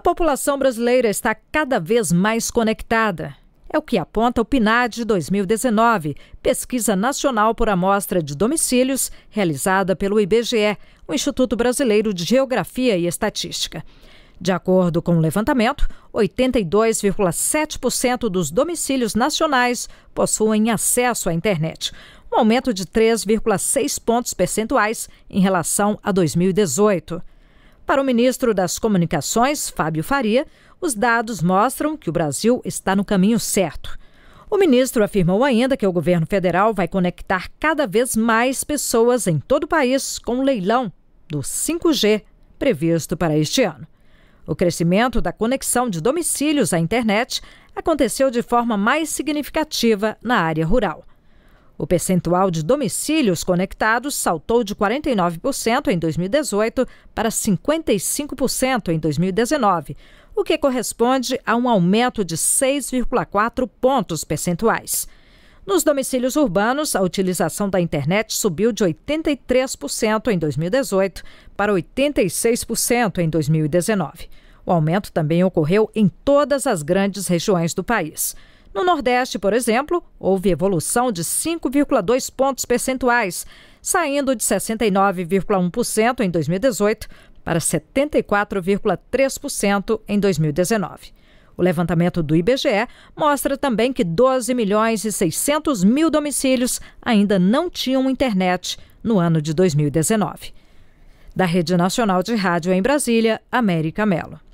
A população brasileira está cada vez mais conectada. É o que aponta o PNAD 2019, Pesquisa Nacional por Amostra de Domicílios, realizada pelo IBGE, o Instituto Brasileiro de Geografia e Estatística. De acordo com o levantamento, 82,7% dos domicílios nacionais possuem acesso à internet, um aumento de 3,6 pontos percentuais em relação a 2018. Para o ministro das Comunicações, Fábio Faria, os dados mostram que o Brasil está no caminho certo. O ministro afirmou ainda que o governo federal vai conectar cada vez mais pessoas em todo o país com o leilão do 5G previsto para este ano. O crescimento da conexão de domicílios à internet aconteceu de forma mais significativa na área rural. O percentual de domicílios conectados saltou de 49% em 2018 para 55% em 2019, o que corresponde a um aumento de 6,4 pontos percentuais. Nos domicílios urbanos, a utilização da internet subiu de 83% em 2018 para 86% em 2019. O aumento também ocorreu em todas as grandes regiões do país. No Nordeste, por exemplo, houve evolução de 5,2 pontos percentuais, saindo de 69,1% em 2018 para 74,3% em 2019. O levantamento do IBGE mostra também que 12 milhões e 600 mil domicílios ainda não tinham internet no ano de 2019. Da Rede Nacional de Rádio em Brasília, América Melo.